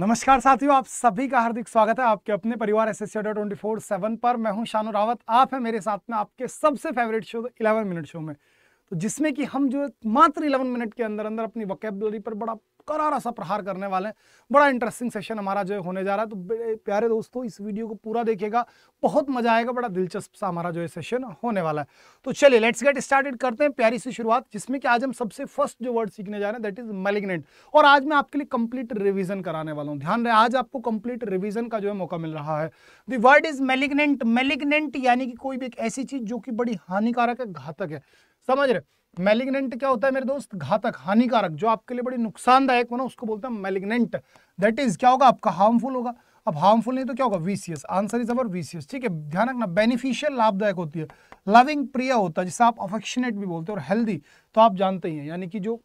नमस्कार साथियों आप सभी का हार्दिक स्वागत है आपके अपने परिवार S S twenty four seven पर मैं हूं शानू रावत आप हैं मेरे साथ में आपके सबसे favourite show eleven minute show में तो जिसमें कि हम जो मात्र इलेवन मिनट के अंदर अंदर अपनी वकेबलरी पर बड़ा करारा सा प्रहार करने वाले हैं बड़ा इंटरेस्टिंग सेशन हमारा जो होने जा रहा है तो प्यारे दोस्तों इस वीडियो को पूरा देखिएगा बहुत मजा आएगा बड़ा दिलचस्प सा हमारा जो है सेशन होने वाला है तो चलिए लेट्स गेट स्टार्टेड करते हैं प्यारी सी शुरुआत जिसमें कि आज हम सबसे फर्स्ट जो वर्ड सीखने जा रहे हैं दैट इज मेलिग्नेंट और आज मैं आपके लिए कंप्लीट रिविजन कराने वाला हूँ ध्यान रहे आज आपको कंप्लीट रिविजन का जो है मौका मिल रहा है the word is malignant malignant यानी कि कोई भी एक ऐसी चीज जो कि बड़ी हानिकारक है घातक है समझ रहे मेलिग्नेंट क्या होता है मेरे दोस्त घातक हानिकारक जो आपके लिए बड़ी नुकसानदायक हो ना उसको बोलते हैं मेलिग्नेंट दैट इज क्या होगा आपका हार्मफुल होगा अब हार्मफुल नहीं तो क्या होगा vicious answer is our vicious ठीक है ध्यान रखना बेनिफिशियल लाभदायक होती है लविंग प्रिय होता है जिसे आप अफेक्शनेट भी बोलते हैं और हेल्दी तो आप जानते ही हैं यानी कि जो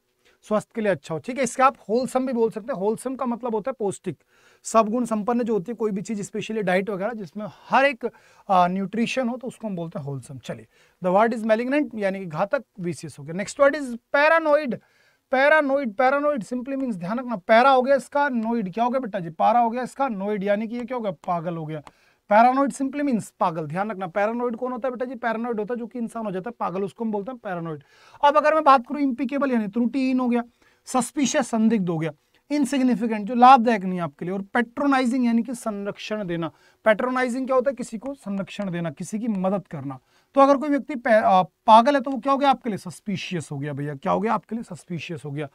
स्वास्थ्य के लिए अच्छा हो ठीक है इसके आप होलसम भी बोल सकते हैं होलसम का मतलब होता है पौष्टिक सवगुण संपन्न जो होती है कोई भी चीज़ स्पेशली डाइट वगैरह जिसमें हर एक न्यूट्रिशन हो तो उसको हम बोलते हैं होलसम चलिए द वर्ड इज मेलिग्नेंट यानी कि घातक विशेष हो गया next word is paranoid paranoid paranoid simply means ध्यान रखना पैरा हो गया इसका नोइड क्या हो गया बेटा जी पारा हो गया इसका नोइड यानी कि ये क्या हो गया पागल हो गया पैरानोइड सिंपली मीन्स पागल ध्यान रखना पैरानोइड कौन होता है बेटा जी पैरानोइड होता है जो कि इंसान हो जाता है पागल उसको हम बोलते हैं पैरानोइड अब अगर मैं बात करूं इम्पीकेबल यानी त्रुटिहीन हो गया सस्पिशियस संदिग्ध हो गया इनसिग्निफिकेंट जो लाभदायक नहीं आपके लिए और पेट्रोनाइजिंग यानी कि संरक्षण देना पेट्रोनाइजिंग क्या होता है किसी को संरक्षण देना किसी की मदद करना तो अगर कोई व्यक्ति पागल है तो वो क्या हो गया आपके लिए सस्पिशियस हो गया भैया क्या हो गया आपके लिए सस्पिशियस हो गया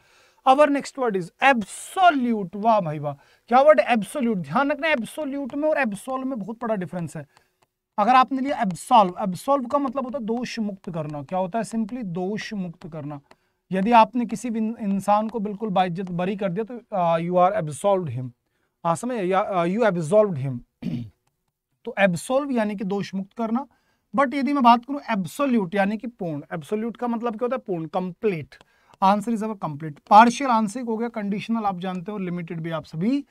our next word is absolute वाह भाई वाह क्या वर्ड एब्सोल्यूट ध्यान रखना एब्सोल्यूट में और एब्सोल्व में बहुत बड़ा डिफरेंस है अगर आपने लिया एब्सोल्व एब्सोल्व का मतलब होता है दोष मुक्त करना क्या होता है सिंपली दोष मुक्त करना यदि आपने किसी भी इंसान को बिल्कुल बाइज्जत बरी कर दिया तो यू आर एब्सोल्व हिम समझ यू एब्सोल्व हिम तो एब्सोल्व यानी कि दोष मुक्त करना बट यदि मैं बात करूं एब्सोल्यूट यानी कि पूर्ण एब्सोल्यूट का मतलब क्या होता है पूर्ण complete answer is our complete partial answer हो गया कंडीशनल आप जानते हो लिमिटेड भी आप सभी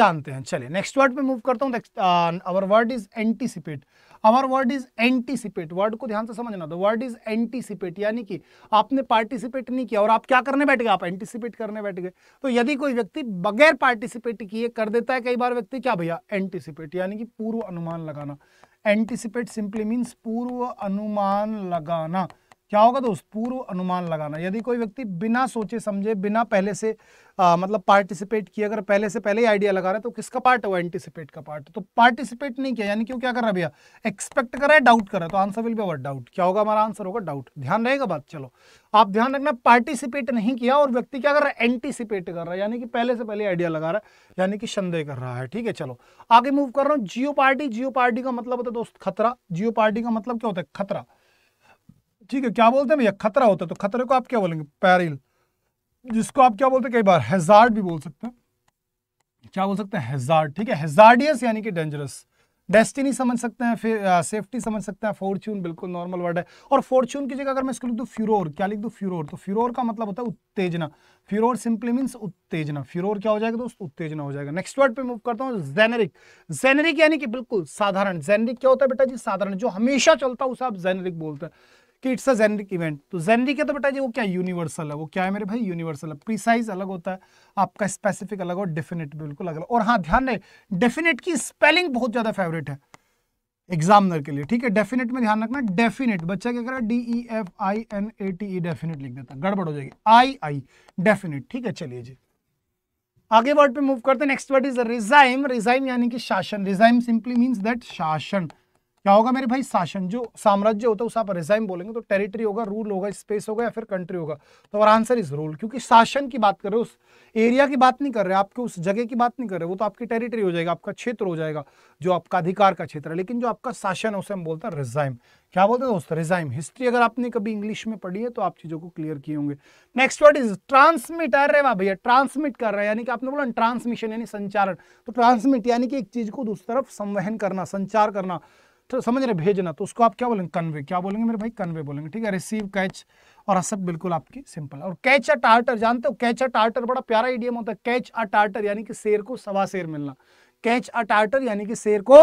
जानते हैं चलिए नेक्स्ट वर्ड में मूव करता हूँ our word is anticipate our word is anticipate word को ध्यान से समझना द वर्ड इज एंटीसिपेट यानी कि आपने पार्टिसिपेट नहीं किया और आप क्या करने बैठ गए आप एंटीसिपेट करने बैठ गए तो यदि कोई व्यक्ति बगैर पार्टिसिपेट किए कर देता है कई बार व्यक्ति क्या भैया एंटीसिपेट यानी कि पूर्व अनुमान लगाना एंटीसिपेट सिंपली मीन्स पूर्व अनुमान लगाना क्या होगा दोस्त पूर्व अनुमान लगाना यदि कोई व्यक्ति बिना सोचे समझे बिना पहले से आ, मतलब पार्टिसिपेट किए अगर पहले से पहले ही आइडिया लगा रहा है तो किसका पार्ट है वो एंटिसिपेट का पार्ट है तो पार्टिसिपेट नहीं किया यानी क्यों क्या कर रहा है भैया एक्सपेक्ट कर रहा है डाउट कर रहा है तो answer will be our doubt क्या होगा हमारा आंसर होगा डाउट ध्यान रहेगा बात चलो आप ध्यान रखना पार्टिसिपेट नहीं किया और व्यक्ति क्या कर रहा है एंटिसिपेट कर रहा है यानी कि पहले से पहले आइडिया लगा रहा है यानी कि संदेह कर रहा है ठीक है चलो आगे मूव कर रहा हूँ जियो पार्टी जियो पार्टी का मतलब होता है दोस्त खतरा जियो पार्टी का मतलब क्या होता है खतरा ठीक है क्या बोलते हैं भैया खतरा होता है तो खतरे को आप क्या बोलेंगे पैरिल जिसको आप क्या बोलते हैं कई बार हेजार्ड भी बोल सकते हैं क्या बोल सकते हैं हेजार्ड ठीक है हेजार्डियस यानी कि डेंजरस डेस्टिनी समझ सकते हैं फिर सेफ्टी समझ सकते हैं फॉर्च्यून बिल्कुल नॉर्मल वर्ड है और फॉर्च्यून की जगह अगर मैं इसको लिख दूँ फ्यूरोर क्या लिख दूँ फ्यूरोर तो फ्यूरोर का मतलब होता है उत्तेजना फ्यूरोर सिंपली मीन्स उत्तेजना फ्यूरोर क्या हो जाएगा दोस्त उत्तेजना हो जाएगा नेक्स्ट वर्ड पे मूव करता हूँ जेनेरिक जेनेरिक यानी कि बिल्कुल साधारण जेनेरिक क्या होता है बेटा जी साधारण जो हमेशा चलता है उसे आप जेनेरिक बोलते हैं कि इट्स अ जेनरिक इवेंट तो जेनरिक है तो बेटा जी वो क्या यूनिवर्सल है वो क्या है मेरे भाई यूनिवर्सल है प्रीसाइज अलग होता है आपका स्पेसिफिक अलग और डेफिनेट बिल्कुल अलग और हाँ ध्यान रहे डेफिनेट की स्पेलिंग बहुत ज़्यादा फेवरेट है एग्जामिनर के लिए ठीक है डेफिनेट में ध्यान रखना डेफिनेट बच्चा क्या कर रहा है D E F I N A T E definite लिख देता गड़बड़ हो जाएगी आई आई डेफिनेट ठीक है चलिए जी आगे वर्ड पे मूव करते हैं next word is regime regime यानी कि शासन रिजाइम सिंपली मींस दैट शासन क्या होगा मेरे भाई शासन जो साम्राज्य होता है उसे आप रिजाइम बोलेंगे तो टेरिटरी होगा रूल होगा स्पेस होगा या फिर कंट्री होगा तो और आंसर इज रूल क्योंकि शासन की बात कर रहे हो उस एरिया की बात नहीं कर रहे आपके उस जगह की बात नहीं कर रहे वो तो आपकी टेरिटरी हो जाएगा आपका क्षेत्र हो जाएगा जो आपका अधिकार का क्षेत्र है लेकिन जो आपका शासन है उसे हम बोलते हैं रिजाइम क्या बोलते हैं दोस्त रिजाइम हिस्ट्री अगर आपने कभी इंग्लिश में पढ़ी है तो आप चीज़ों को क्लियर किए होंगे नेक्स्ट वर्ड इज ट्रांसमिट आ रहे भैया ट्रांसमिट कर रहे यानी कि आपने बोला ट्रांसमिशन यानी संचारण तो ट्रांसमिट यानी कि एक चीज़ को दूसरी तरफ संवहन करना संचार करना तो समझ रहे भेजना तो उसको आप क्या बोलेंगे कन्वे क्या बोलेंगे मेरे भाई कन्वे बोलेंगे ठीक है रिसीव कैच और असब बिल्कुल आपकी सिंपल और कैच अ टार्टर जानते हो कैच अ टार्टर बड़ा प्यारा इडियम होता है कैच अ टार्टर यानी कि शेर को सवा शेर मिलना कैच अ टार्टर यानी कि शेर को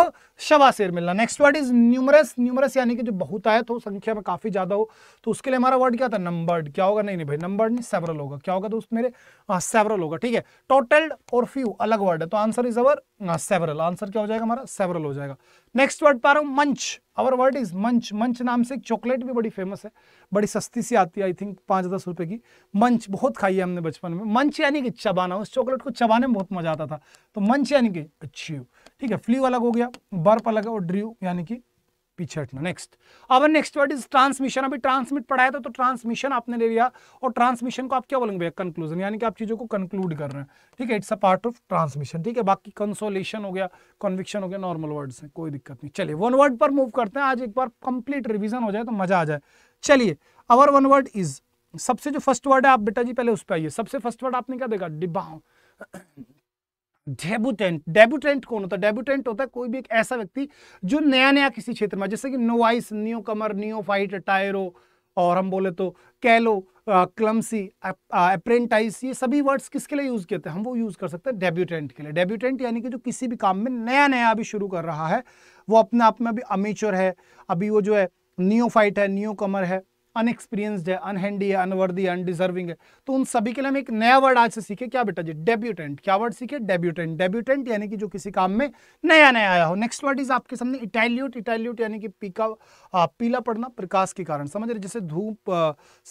शवा शेर मिलना next word is numerous numerous यानी कि जो बहुत आयत हो संख्या में काफी ज्यादा हो तो उसके लिए हमारा वर्ड क्या था नंबर्ड क्या होगा नहीं नहीं भाई नंबर्ड नहीं सेवरल होगा क्या होगा दोस्त तो मेरे सेवरल हाँ, होगा ठीक है टोटल और फ्यू अलग वर्ड है तो answer is our several answer क्या हो जाएगा हमारा सेवरल हो जाएगा नेक्स्ट वर्ड पा रहा हूं मंच आवर वर्ड इज मंच मंच नाम से एक चॉकलेट भी बड़ी फेमस है बड़ी सस्ती सी आती है आई थिंक पाँच दस रुपए की मंच बहुत खाई है हमने बचपन में मंच यानी कि चबाना उस चॉकलेट को चबाने में बहुत मजा आता था तो मंच यानी कि अच्छी ठीक है फ्ल्यू अलग हो गया बर्फ अलग है और ड्रीव यानी कि पिछड़ना नेक्स्ट अब नेक्स्ट वर्ड इज ट्रांसमिशन अभी ट्रांसमिट पढ़ाया था तो ट्रांसमिशन तो आपने ले लिया और ट्रांसमिशन को आप क्या बोलेंगे भैया कंक्लूजन यानी कि आप चीज़ों को कंक्लूड कर रहे हैं ठीक है it's a part of transmission ठीक है बाकी कंसोलेशन हो गया कन्विक्शन हो गया नॉर्मल वर्ड है कोई दिक्कत नहीं चलिए वन वर्ड पर मूव करते हैं आज एक बार कंप्लीट रिविजन हो जाए तो मजा आ जाए चलिए अवर वन वर्ड इज सबसे जो फर्स्ट वर्ड है आप बेटा जी पहले उस पर आइए सबसे फर्स्ट वर्ड आपने क्या देखा डिबाव डेबुटेंट डेबुटेंट कौन होता है डेबुटेंट होता है कोई भी एक ऐसा व्यक्ति जो नया नया किसी क्षेत्र में जैसे कि novice newcomer neophyte tyro और हम बोले तो कैलो क्लमसी अप्रेंटाइस ये सभी वर्ड्स किसके लिए यूज़ करते हैं हम वो यूज़ कर सकते हैं डेब्यूटेंट के लिए डेब्यूटेंट यानी कि जो किसी भी काम में नया नया अभी शुरू कर रहा है वो अपने आप में अभी अमेचर है अभी वो जो है न्यू फाइट है न्यू कमर है अनएक्सपीरियंस्ड है अनहैंडी है अनवर्दी अनडिजर्विंग है तो उन सभी के लिए हम एक नया वर्ड आज से सीखे क्या बेटा जी डेब्यूटेंट क्या वर्ड सीखे डेब्यूटेंट डेब्यूटेंट यानी कि जो किसी काम में नया नया आया हो नेक्स्ट वर्ड इज आपके सामने इटैल्यूट इटैल्यूट यानी कि पीका आ, पीला पड़ना प्रकाश के कारण समझ रहे जैसे धूप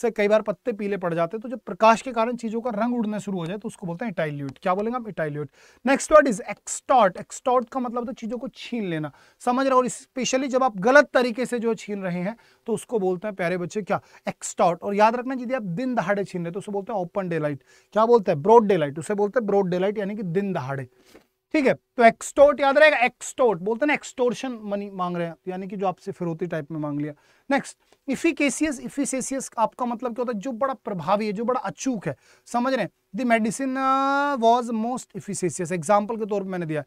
से कई बार पत्ते पीले पड़ जाते हैं तो जब प्रकाश के कारण चीज़ों का रंग उड़ना शुरू हो जाए तो उसको बोलते हैं इटैल्यूट क्या बोलेंगे आप इटैल्यूट next word is extort extort का मतलब तो चीज़ों को छीन लेना समझ रहे और स्पेशली जब आप गलत तरीके से जो छीन रहे हैं तो उसको बोलते हैं प्यारे बच्चे क्या एक्सटॉर्ट और याद रखना यदि आप दिन दहाड़े छीन रहे तो उसे बोलते हैं ओपन डे लाइट क्या बोलते हैं ब्रॉड डे लाइट उसे बोलते हैं ब्रॉड डे लाइट यानी कि दिन दहाड़े ठीक है तो एक्सटोर्ट याद रहेगा एक्सटोर्ट बोलते हैं एक्सटोर्शन मनी मांग रहे हैं तो यानी कि जो आपसे फिरौती टाइप में मांग लिया नेक्स्ट इफिकेसियस इफिसेसियस आपका मतलब क्या होता है जो बड़ा प्रभावी है जो बड़ा अचूक है समझ रहे हैं the medicine was most efficacious example के तौर पर मैंने दिया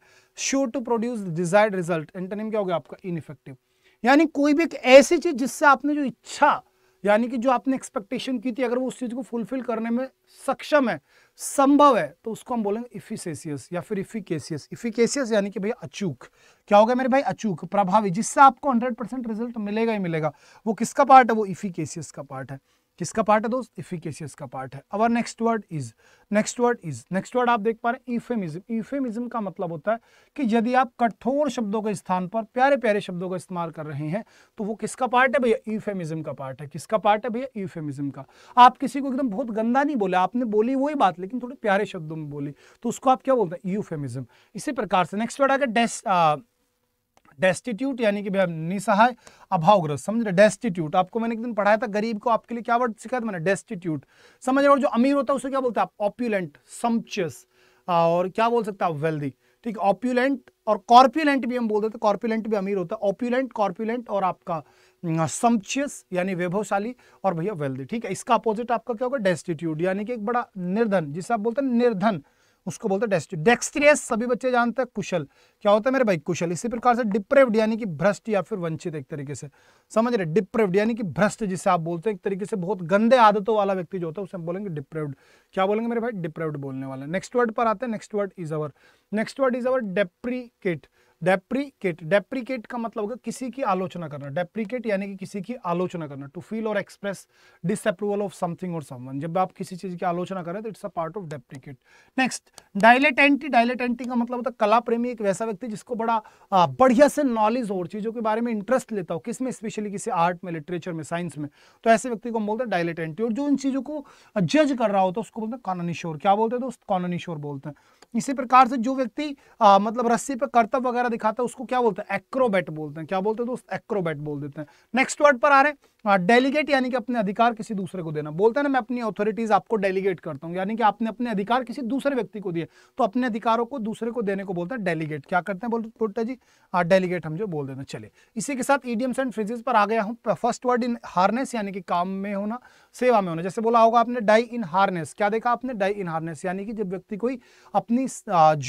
sure to produce desired result antonym क्या हो गया आपका इनफेक्टिव यानी कोई भी एक ऐसी चीज जिससे आपने जो इच्छा यानी कि जो आपने एक्सपेक्टेशन की थी अगर वो उस चीज़ को फुलफिल करने में सक्षम है संभव है तो उसको हम बोलेंगे इफिसेसियस या फिर इफिकेसियस इफिकेसियस यानी कि भाई अचूक क्या होगा मेरे भाई अचूक प्रभावी जिससे आपको हंड्रेड परसेंट रिजल्ट मिलेगा ही मिलेगा वो किसका पार्ट है वो इफिकेसियस का पार्ट है किसका पार्ट है दोस्त इफिकेसियस का पार्ट है our next word is next word is next word आप देख पा रहे हैं इफेमिज्म इफेमिज्म का मतलब होता है कि यदि आप कठोर शब्दों के स्थान पर प्यारे प्यारे शब्दों का इस्तेमाल कर रहे हैं तो वो किसका पार्ट है भैया इफेमिज्म का पार्ट है किसका पार्ट है भैया इफेमिज्म का आप किसी को एकदम बहुत गंदा नहीं बोले आपने बोली वही बात लेकिन थोड़े प्यारे शब्दों में बोली तो उसको आप क्या बोलते हैं यूफेमिज्म इसी प्रकार से नेक्स्ट वर्ड आ गया डेस्टिट्यूट यानी कि निसहाय अभावग्रस्त समझ रहे डेस्टिट्यूट आपको मैंने एक दिन पढ़ाया था गरीब को आपके लिए क्या वर्ड सिखाया था मैंने डेस्टिट्यूट समझ रहे और जो अमीर होता है उसे क्या बोलते हैं आप ऑप्यूलेंट समचस और क्या बोल सकते हैं आप वेल्दी ठीक ऑप्यूलेंट और कॉर्प्यूलेंट भी हम बोल देते तो कॉर्प्यूलेंट भी अमीर होता है ऑप्यूलेंट कॉर्प्यूलेंट और आपका समचियस यानी वैभवशाली और भैया वेल्दी ठीक है इसका अपोजिट आपका क्या होगा डेस्टिट्यूड यानी कि एक बड़ा निर्धन जिसे आप बोलते हैं निर्धन उसको बोलते हैं डेक्सट्रियस सभी बच्चे जानते हैं कुशल क्या होता है मेरे भाई कुशल इसी प्रकार से डिप्रेव्ड यानी कि भ्रष्ट या फिर वंचित एक तरीके से समझ रहे डिप्रेव्ड यानी कि भ्रष्ट जिसे आप बोलते हैं एक तरीके से बहुत गंदे आदतों वाला व्यक्ति जो होता है उसे हम बोलेंगे डिप्रेव्ड क्या बोलेंगे मेरे भाई डिप्रेव्ड बोलने वाला नेक्स्ट वर्ड पर आते हैं next word is our next word is our deprecate deprecate deprecate का मतलब होगा किसी की आलोचना करना डेप्रीकेट यानी कि किसी की आलोचना करना टू फील और एक्सप्रेस डिसअप्रूवल ऑफ समथिंग और समवन जब आप किसी चीज की आलोचना करें तो it's a part of deprecate next dilettante dilettante का मतलब होता है कला प्रेमी एक वैसा व्यक्ति जिसको बड़ा बढ़िया से नॉलेज और चीज़ों के बारे में इंटरेस्ट लेता हो किस में स्पेशली किसी आर्ट में लिटरेचर में साइंस में तो ऐसे व्यक्ति को हम बोलते हैं डायलेटेंटी और जो इन चीज़ों को जज कर रहा होता है उसको बोलते हैं कॉननीशोर क्या बोलते हैं तो कॉननीशोर बोलते हैं इसी प्रकार से जो व्यक्ति मतलब रस्सी पर कर्तव्य वगैरह दिखाता है उसको क्या बोलते हैं एक्रोबेट बोलते हैं क्या बोलते हैं दोस्त एक्रोबेट बोल देते हैं नेक्स्ट वर्ड पर आ रहे हैं डेलीगेट हाँ, यानी कि अपने अधिकार किसी दूसरे को देना बोलते हैं ना मैं अपनी अथॉरिटीज आपको डेलीगेट करता हूँ यानी कि आपने अपने अधिकार किसी दूसरे व्यक्ति को दिए तो अपने अधिकारों को दूसरे को देने को बोलता है डेलीगेट क्या करते हैं बोलते बोलता जी डेलीगेट हाँ, हम जो बोल देते हैं चले इसी के साथ ईडियम्स एंड फ्रिजेस पर आ गया हूँ फर्स्ट वर्ड इन हार्नेस यानी कि काम में होना सेवा में होना जैसे बोला होगा आपने डाई इन हार्नेस क्या देखा आपने डाई इन हार्नेस यानी कि जब व्यक्ति कोई अपनी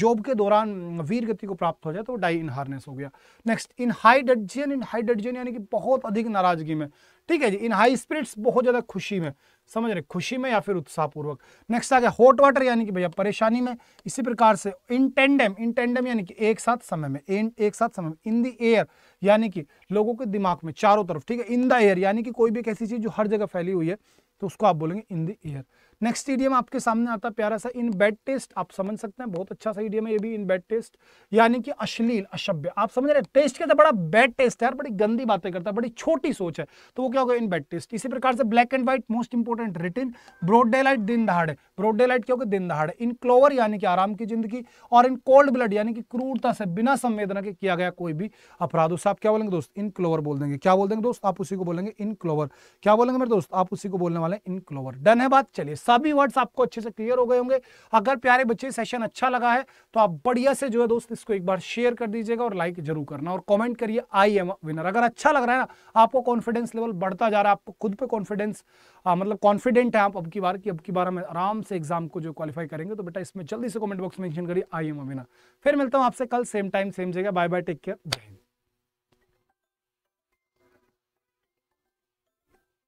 जॉब के दौरान वीर गति को प्राप्त हो जाए तो डाई इन हार्नेस हो गया next in high dudgeon in high dudgeon यानी कि बहुत अधिक नाराजगी में ठीक है जी इन हाई स्पिरिट्स बहुत ज़्यादा खुशी में समझ रहे खुशी में या फिर उत्साहपूर्वक नेक्स्ट आ गया हॉट वाटर यानी कि भैया परेशानी में इसी प्रकार से इंटेंडम इंटेंडम यानी कि एक साथ समय में इन एक साथ समय में इन द एयर यानी कि लोगों के दिमाग में चारों तरफ ठीक है इन द एयर यानी कि कोई भी एक ऐसी चीज़ जो हर जगह फैली हुई है तो उसको आप बोलेंगे in the air next idiom आपके सामने आता प्यारा सा इन बेड टेस्ट आप समझ सकते हैं बहुत अच्छा सा ईडियम है ये भी इन बेड टेस्ट यानी कि अश्लील अशभ्य आप समझ रहे हैं टेस्ट कहते तो बड़ा बेड टेस्ट है यार बड़ी गंदी बातें करता है बड़ी छोटी सोच है तो वो क्या होगा इन बेड टेस्ट इसी प्रकार से black and white most important written broad daylight दिन दहाड़े ब्रोड डे लाइट क्या होगा दिन दहाड़े इन क्लोवर यानी कि आराम की जिंदगी और इन कोल्ड ब्लड यानी कि क्रूरता से बिना संवेदना के किया गया कोई भी अपराध उसे आप क्या बोलेंगे दोस्त इन क्लोवर बोल देंगे क्या बोल देंगे दोस्त आप उसी को बोलेंगे इन क्लोवर क्या बोलेंगे मेरे दोस्त आप उसी को बोलने वाले इन क्लोवर डन है बात चलिए सभी वर्ड्स आपको अच्छे से क्लियर हो गए होंगे अगर प्यारे बच्चे सेशन अच्छा लगा है तो आप बढ़िया से जो है दोस्त इसको एक बार शेयर कर दीजिएगा और लाइक जरूर करना और कॉमेंट करिए आई एम विनर अगर अच्छा लग रहा है ना आपको कॉन्फिडेंस लेवल बढ़ता जा रहा है आपको खुद पे कॉन्फिडेंस मतलब कॉन्फिडेंट है आप अब की बार की अब की बार हम आराम से एग्जाम को जो क्वालिफाई करेंगे तो बेटा इसमें जल्दी से कॉमेंट बॉक्स में मैंशन करिए आई एम विनर फिर मिलता हूँ आपसे कल सेम टाइम सेम जगह बाय बाय टेक केयर जय हिंद